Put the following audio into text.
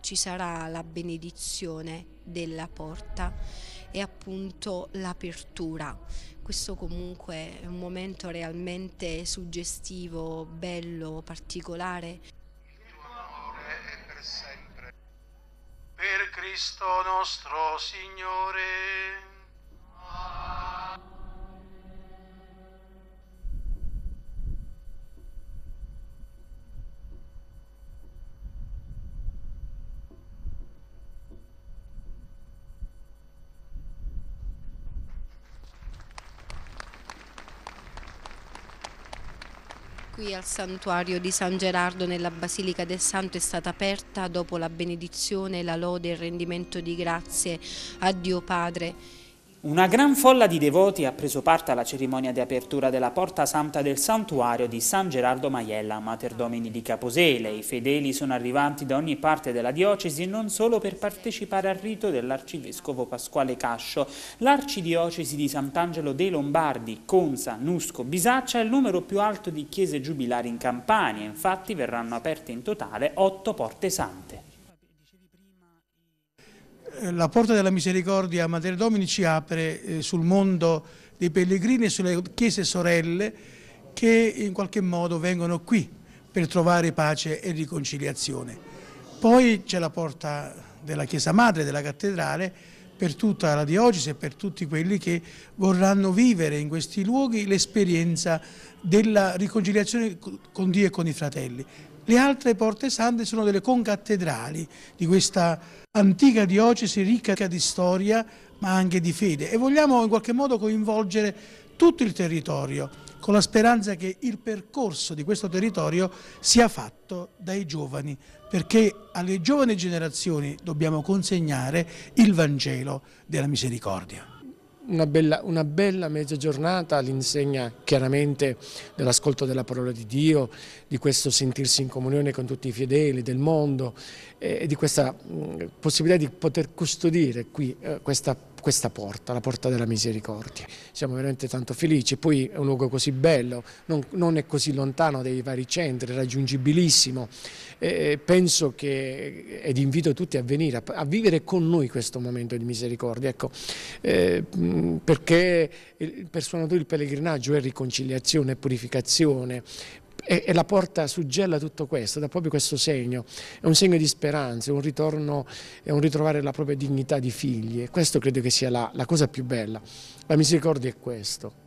ci sarà la benedizione della porta e appunto l'apertura. Questo comunque è un momento realmente suggestivo, bello, particolare. Il tuo amore è per sempre. Per Cristo nostro Signore. qui al santuario di San Gerardo nella Basilica del Santo è stata aperta dopo la benedizione, la lode e il rendimento di grazie a Dio Padre una gran folla di devoti ha preso parte alla cerimonia di apertura della Porta Santa del Santuario di San Gerardo Maiella, Mater Domini di Caposele. I fedeli sono arrivati da ogni parte della diocesi non solo per partecipare al rito dell'arcivescovo Pasquale Cascio. L'arcidiocesi di Sant'Angelo dei Lombardi, Conza, Nusco, Bisaccia è il numero più alto di chiese giubilari in Campania. Infatti verranno aperte in totale otto porte sante. Eh, la porta della misericordia a Mater Domini ci apre eh, sul mondo dei pellegrini e sulle chiese sorelle che in qualche modo vengono qui per trovare pace e riconciliazione. Poi c'è la porta della Chiesa Madre, della cattedrale, per tutta la diocesi e per tutti quelli che vorranno vivere in questi luoghi l'esperienza della riconciliazione con Dio e con i fratelli. Le altre porte sante sono delle concattedrali di questa antica diocesi ricca di storia ma anche di fede e vogliamo in qualche modo coinvolgere tutto il territorio con la speranza che il percorso di questo territorio sia fatto dai giovani, perché alle giovani generazioni dobbiamo consegnare il Vangelo della misericordia una bella, una bella mezza giornata all'insegna chiaramente dell'ascolto della parola di Dio, di questo sentirsi in comunione con tutti i fedeli del mondo eh, e di questa mm, possibilità di poter custodire qui eh, questa questa porta, la porta della misericordia. Siamo veramente tanto felici, poi è un luogo così bello, non, non è così lontano dai vari centri, raggiungibilissimo. Eh, penso che, ed invito tutti a venire, a, a, vivere con noi questo momento di misericordia, ecco, eh, perché per suonatori il pellegrinaggio è riconciliazione, è purificazione, e, e, la porta suggella tutto questo, da proprio questo segno, è un segno di speranza, è un ritorno, è un ritrovare la propria dignità di figli e questo credo che sia la, la cosa più bella, la misericordia è questo.